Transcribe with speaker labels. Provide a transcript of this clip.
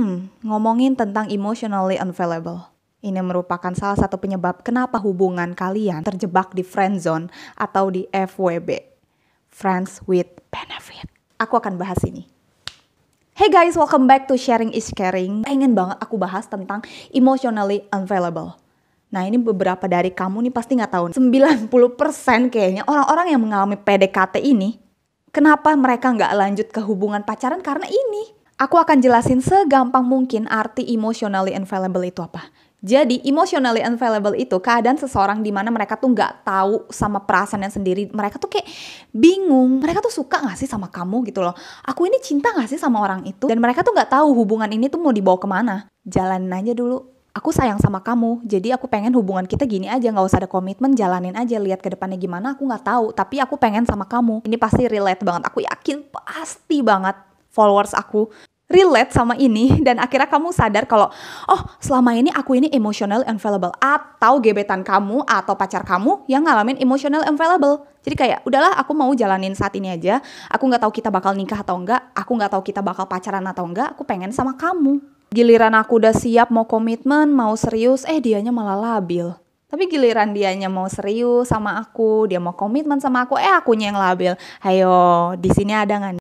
Speaker 1: Hmm, ngomongin tentang emotionally unavailable. Ini merupakan salah satu penyebab kenapa hubungan kalian terjebak di friend zone atau di FWB. Friends with benefit. Aku akan bahas ini. Hey guys, welcome back to Sharing is Caring. Pengen banget aku bahas tentang emotionally unavailable. Nah ini beberapa dari kamu nih pasti nggak tahu. 90% kayaknya orang-orang yang mengalami PDKT ini, kenapa mereka nggak lanjut ke hubungan pacaran karena ini Aku akan jelasin segampang mungkin arti emotionally unavailable itu apa. Jadi emotionally unavailable itu keadaan seseorang di mana mereka tuh nggak tahu sama perasaan yang sendiri. Mereka tuh kayak bingung. Mereka tuh suka nggak sih sama kamu gitu loh. Aku ini cinta nggak sih sama orang itu? Dan mereka tuh nggak tahu hubungan ini tuh mau dibawa kemana. Jalanin aja dulu. Aku sayang sama kamu, jadi aku pengen hubungan kita gini aja, nggak usah ada komitmen, jalanin aja, lihat ke depannya gimana, aku nggak tahu. Tapi aku pengen sama kamu. Ini pasti relate banget, aku yakin pasti banget followers aku relate sama ini dan akhirnya kamu sadar kalau oh selama ini aku ini emotional available atau gebetan kamu atau pacar kamu yang ngalamin emotional available jadi kayak udahlah aku mau jalanin saat ini aja aku nggak tahu kita bakal nikah atau enggak aku nggak tahu kita bakal pacaran atau enggak aku pengen sama kamu giliran aku udah siap mau komitmen mau serius eh dianya malah labil tapi giliran dianya mau serius sama aku, dia mau komitmen sama aku, eh akunya yang labil. Hayo di sini ada nggak